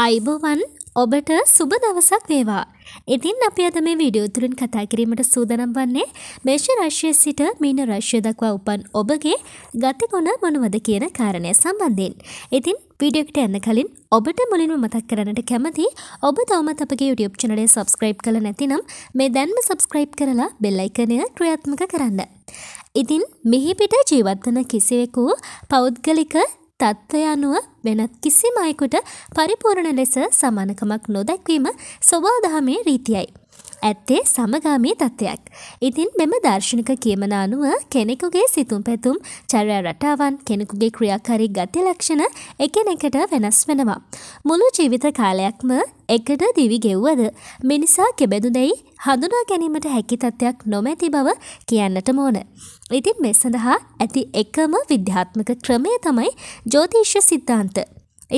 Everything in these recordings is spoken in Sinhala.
අයිබෝවන් ඔබට සුබ දවසක් වේවා. ඉතින් අපි අද මේ වීඩියෝ තුලින් කතා කිරීමට සූදානම් වන්නේ මේෂ රාශිය සිට මීන රාශිය දක්වා උපන් ඔබගේ ගතිගුණ මොනවද කියන කාරණය සම්බන්ධයෙන්. ඉතින් වීඩියෝකට යන්න කලින් ඔබට මුලින්ම මතක් කරන්නට කැමති ඔබ තවමත් අපගේ YouTube channel එක subscribe කරලා නැතිනම් මේ දැන්ම subscribe කරලා bell icon එක ක්‍රියාත්මක කරන්න. ඉතින් මෙහි පිට ජීවත් වන කිසිවෙකු පෞද්ගලික තත්ත්වය අනුව වෙනත් කිසිම අයෙකුට පරිපූර්ණ ලෙස සමානකමක් නොදැක්වීම සොබාදහමේ රීතියයි. ඇත්තේ සමගාමී තත්ත්වයක්. ඉතින් මෙම දර්ශනික කියමන අනුව කෙනෙකුගේ සිතුම් පැතුම් චර්ය රටාවන් කෙනෙකුගේ ක්‍රියාකාරී ගති ලක්ෂණ එකනෙකට වෙනස් වෙනවා. මුළු ජීවිත කාලයක්ම එකට දිවි ගෙව්වද මිනිසා කෙබැදු දැයි හඳුනා ගැනීමට හැකි තත්ත්වයක් නොමැති බව කියන්නට මෝන. ඉතින් මෙ සඳහා ඇති එකම විද්‍යාත්මක ක්‍රමය තමයි ජෝතිශ්‍ය සිද්ධාන්ත.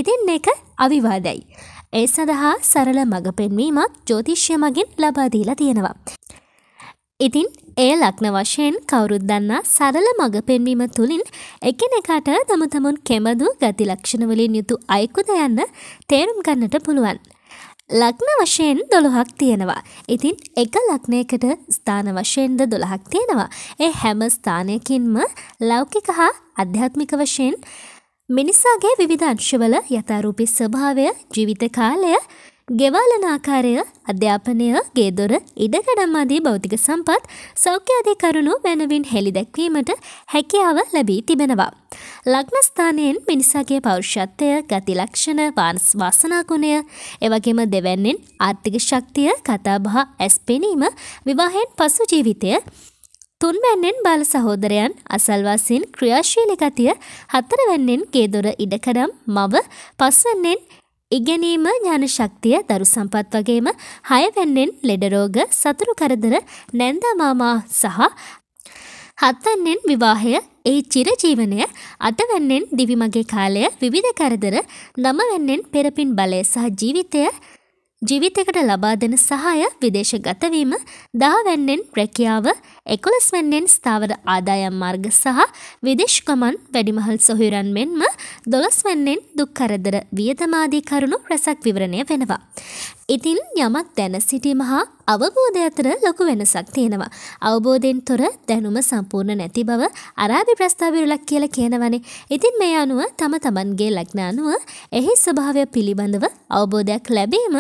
ඉතින් එක අවිවාදයි. ඒ සඳහා සරල මඟ පෙන්වීමත් ජෝතිශ්‍ය මගින් ලබාදීලා තියෙනවා. ඉතින් ඒ ලක්න වශයෙන් කවුරුත් දන්නා සරල මඟ පෙන්වීම තුළින් එකිනෙකාට තම තමුන් කෙමදු ගති ලක්ෂණවලින් යුතු අයෙකුද යන්න තේරුම් ගන්නට පුළුවන්. ලක්න වශයෙන් දොළොහක් තියෙනවා. ඉතින් එක ලක්නයකට ස්ථාන වශයෙන්ද දොළහක් තියෙනවා. ඒ හැම ස්ථානයකින්ම ලෞකික හා අධ්‍යාත්මික වශයෙන් මිනිසාගේ විවිධ අංශවල යථාරූපී ස්වභාවය ජීවිත කාලය ගෙවාලන ආකාරය අධ්‍යාපනය ගේදොර ඉඩකඩම් ආදී භෞතික සම්පත් සෞඛ්‍ය ආදී කරුණු මැනවින් හෙළි දැක්වීමට හැකියාව ලැබී තිබෙනවා. ලග්නස්ථානයෙන් මිනිසාගේ පෞරුෂත්වය ගති ලක්ෂණ වානස් වාසනාගුණය එවගේම දෙවැන්නෙන් ආර්ථික ශක්තිය කතාබහ ඇස් පෙනීම විවාහයෙන් පසු ජීවිතය තුන්වැන්නෙන් බාල සහෝදරයන් අසල්වාසීන් ක්‍රියාශීලී ගතිය හතරවැන්නෙන් ගේදොර ඉඩකඩම් මව පස්වැන්නෙන් ඉගෙනීම ඥාන ශක්තිය දරු සම්පත් වගේම හයවැන්නෙන් ලෙඩ රෝග සතුරු කරදර නැන්දා මාමා සහ හත්වැන්නෙන් විවාහය ඒ චිරජීවනය අටවැන්නෙන් දිවිමගේ කාලය විවිධ කරදර නමවැන්නෙන් පෙරපින් බලය සහ ජීවිතය ජීවිතකට ලබා දෙන සහාය විදේශගතවීම දාවැන්නෙන් රැකියාව එකොළස්වැන්නෙන් ස්ථාවර ආදායම් මාර්ග සහ විදේශගමන් වැඩිමහල් සොහිරන් මෙන්ම දොළස්වැන්නෙන් දුක්කරදර වියදමාදී කරුණු රැසක් විවරණය වෙනවා. ඉතින් යමක් දැන සිටීම හා අවබෝධය අතර ලොකු වෙනසක් තියෙනවා. අවබෝධයෙන් තොර දැනුම සම්පූර්ණ නැති බව අරාබි ප්‍රස්ථාවිරුලක් කියලා කියනවනේ. ඉතින් මේ අනුව තම තමන්ගේ ලග්න අනුව එහි ස්වභාවය පිළිබඳව අවබෝධයක් ලැබීම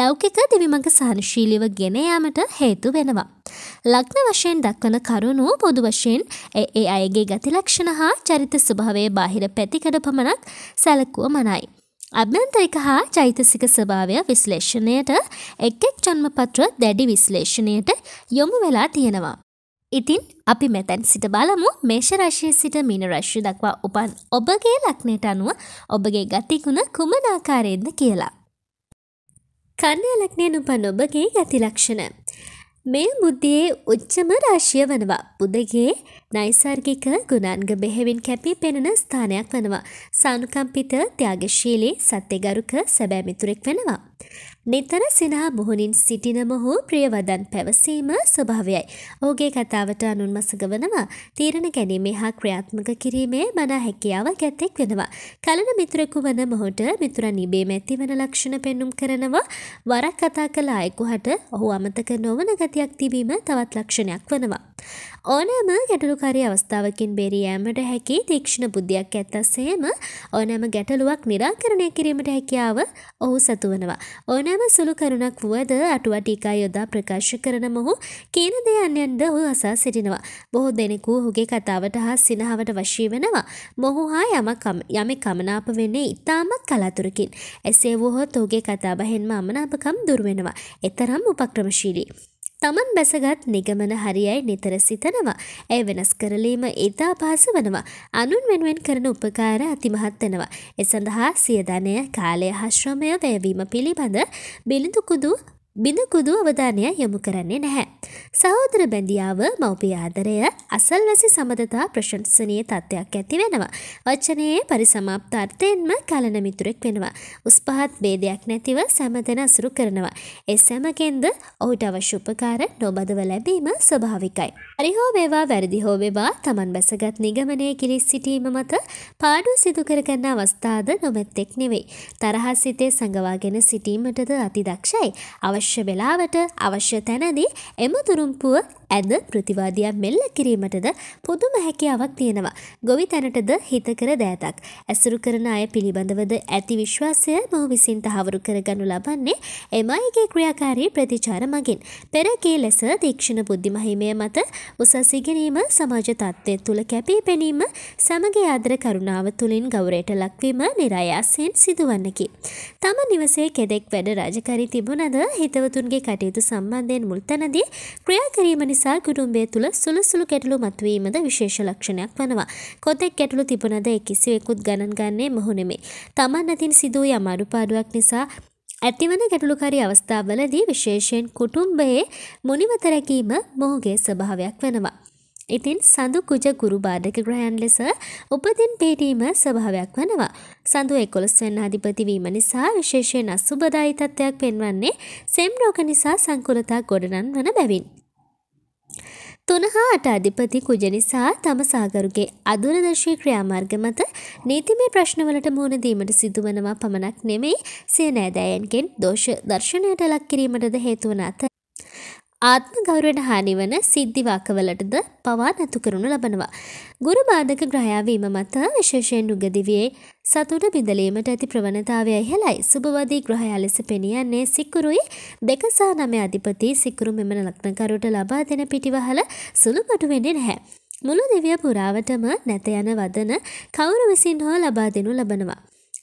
ලෞකික දිවිමඟ සහනශීලීව ගෙන යාමට හේතු වෙනවා. ලග්න වශයෙන් දක්වන කරුණු පොදු වශයෙන් ඒ ඒ අයගේ ගති ලක්ෂණ හා චරිත ස්වභාවයේ බාහිර පැතිකඩ පමණක් සැලකුව මනයි. අභ්‍යන්තරික හා චෛතසික ස්වභාවය විශ්ලේෂණයට එක් එක් ජන්මපත්‍ර දැඩි විශ්ලේෂණයට යොමු වෙලා තියෙනවා. ඉතින් අපි මෙතැන් සිට බලමු මේෂරශය සිට මිනරශ්්‍ය දක්වා උපන් ඔබගේ ලක්නයට අනුව ඔබගේ ගතිගුණ කුමන ආකාරයෙන්ද කියලා. කන්නය ලක්නයෙන් උපන් ඔබගේ ගතිලක්ෂණ. මේ මුද්දයේ උච්චම රාශිය වනවා. පුදගේ නයිසර්ගික ගුණාන්ග බෙහෙවින් කැපී පෙනෙන ස්ථානයක් වනවා. සානුකම්පිත ත්‍යාගශීලී සත්‍යගරුක සැබෑ මිතුරෙක් වෙනවා. නිතර සිනහා මුහුණින් සිටින මොහු ප්‍රියවදන් පැවසීම ස්වභාවයයි. ඔහුගේ කතාවට අනුන් මසගවනවා තීරණ ගැනීමේ හා ක්‍රියාත්මක කිරීමේ මනා හැකියාව ගැතෙක් වෙනවා. කලන මිතුරෙකු වන මොහොට මිතුර නිබේම ඇතිවන ලක්ෂණ පෙන්නුම් කරනවා වරක් කතා කළ අයෙකුහට ඔහු අමතක නොවන ගතියක් තිබීම තවත් ලක්ෂණයක් වනවා. ඕනෑම ගැටලුකාරී අවස්ථාවකින් බෙරියෑමට හැකි තීක්ෂණ බුද්ධියක් ඇත්තසේම ඕනෑම ගැටලුවක් නිරාකරණය කිරීමට හැකියාව ඔහු සතුවනවා. ඕනෑ සෑම සුළු කරුණක් වුවද අටුවා ටීකා යොදා ප්‍රකාශ කරන මොහු කියන දේ අන්‍යන්ද ඔහු අසා සිටිනවා. බොහෝ දෙනෙකු ඔහුගේ කතාවට හා සිනහවට වශී වෙනවා. මොහු හා යමක් යමෙක් කමනාප වෙන්නේ ඉතාමත් කලාතුරකින්. එසේ වුවහොත් ඔහුගේ කතාබහෙන්ම අමනාපකම් දුර වෙනවා. එතරම් උපක්‍රමශීලී. තමන් බැසගත් නිගමන හරියයි නිතර සිතනවා. ඇය වෙනස් කරලීම ඉතා පහස වනවා. අනුන් වෙනුවෙන් කරන උපකාර අතිමහත් වෙනවා. එසඳහා සියධනය කාලය හශ්‍රමය වැයවීම පිළිබඳ බිලිඳුකුදු බිඳකුදු අවධානය යොමු කරන්නේ නැහැ. සහෝදර බැඳියාව මව්පිය ආදරය අසල්වැසි සමඳතා ප්‍රශංසනීය තත්ත්වයක් ඇති වෙනවා. වචනයේ පරිසමාප්ත අර්ථයෙන්ම කලන මිතුරෙක් වෙනවා. උස් පහත් ભેදයක් නැතිව සමතන අසුරු කරනවා. ඒ සමකෙන්ද ඔහුට අවශ්‍ය උපකාර නොබදව ලැබීම ස්වභාවිකයි. හරි හෝ වේවා වැරදි හෝ වේවා Taman බැසගත් නිගමනයේ කිලිස් සිටීම මත පාඩුව සිදු කරගන්න අවස්ථාද නොමැත්තෙක් නෙවෙයි. තරහ සිතේ සංගවාගෙන සිටීමටද අතිදක්ෂයි. අවශ්‍ය අවශ්‍ය වෙලාවට අවශ්‍ය තැනදී එම තුරුම්පුව ඇද ප්‍රතිවාදයක් මෙල්ල කිරීමටද පුදුම හැකියාවක් තියෙනවා. ගොවි තැනටද හිතකර දෑතක්. ඇසුරු කරන අය පිළිබඳවද ඇති විශ්වාසය මොහු විසින් තහවුරු කරගනු ලබන්නේ එමයිගේ ක්‍රියාකාරී ප්‍රතිචාර මගින්. පෙරගේ ලෙස දීක්ෂණ බුද්ධිමහිමය මත උසස් ඉගෙනීම සමාජ තත්ත්වය තුළ කැපී පෙනීම සමග ආදර කරුණාව තුළින් ගෞරයට ලක්වීම නිරායාසයෙන් සිදුවන්නකි. තම නිවසේ කෙදෙක් වැඩ රාජකරි තිබුණද හිත හිතවතුන්ගේ කටයුතු සම්බන්ධයෙන් මුල්තැනදී ක්‍රියා කිරීම නිසා කුටුම්බය තුළ සුළුසුළු ගැටලු මතුවීමද විශේෂ ලක්ෂණයක් වනවා. කොතෙක් ගැටලු තිබුණද ඒ කිසිවෙකුත් ගණන් ගන්නේ මොහු නෙමේ. තමන් අතින් සිදු වූ යම් අඩුපාඩුවක් නිසා ඇතිවන ගැටලුකාරී අවස්ථාවලදී විශේෂයෙන් කුටුම්බයේ මුනිවත රැකීම මොහුගේ ස්වභාවයක් වෙනවා. ඉතින් සඳු කුජ ගුරු බාධක ග්‍රහයන් ලෙස උපදින් පිටීම ස්වභාවයක් වනවා. සඳු එකොළොස් වෙන්න අධිපති වීම නිසා විශේෂයෙන් අසුබදායි තත්ත්වයක් පෙන්වන්නේ සෙම් රෝග නිසා සංකුලතා ගොඩනන් වන බැවින්. තුන හා අට අධිපති කුජ නිසා තම සාගරුගේ අදුරදර්ශී ක්‍රියාමාර්ග මත නීතිමය ප්‍රශ්නවලට මුහුණ දීමට සිදුවනවා පමණක් නෙමෙයි සිය නෑදෑයන්ගෙන් දෝෂ දර්ශනයට ලක් කිරීමටද හේතුවන අතර ආත්ම ගෞරවයට හානිවන සිද්ධිවාකවලටද පවා නතු කරනු ලබනවා. ගුරු බාධක ග්‍රහයාවීම මත විශේෂයෙන් උගදිවියේ සතුට බිඳලීමට ඇති ප්‍රවණතාවය ඉහළයි. සුභවදී ග්‍රහයා ලෙස පෙනියන්නේ සිකුරුයි දෙක සහ නමය අධිපති සිකුරු මෙම ලක්නකරුට ලබා දෙන පිටිවහල සුළුපටු වෙන්නේ නැහැ. මුළු දිව්‍ය පුරාවටම නැත යන වදන කවුරු විසින් හෝ ලබා දෙනු ලබනවා.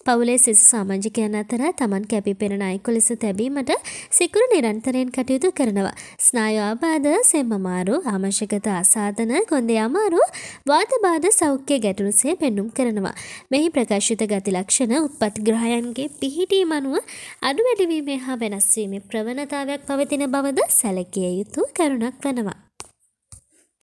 පවුලේ සිසු සමාජිකයන් අතර තමන් කැපි පෙනෙන අයෙකු ලෙස තැබීමට සිකුරු නිරන්තරයෙන් කටයුතු කරනවා. ස්නායු ආබාධ, සෙම්මමාරු, ආමශකත අසාධන, කොන්දේ අමාරු, වාතබාධ සෞඛ්‍ය ගැටලුසේ පෙන්눔 කරනවා. මෙහි ප්‍රකාශිත ගති ලක්ෂණ උත්පත් ග්‍රහයන්ගේ පිහිටීම අනුව අඩු වැඩිවීමේ හා වෙනස් වීමේ ප්‍රවණතාවයක් පවතින බවද සැලකිය යුතු කරුණක් වෙනවා.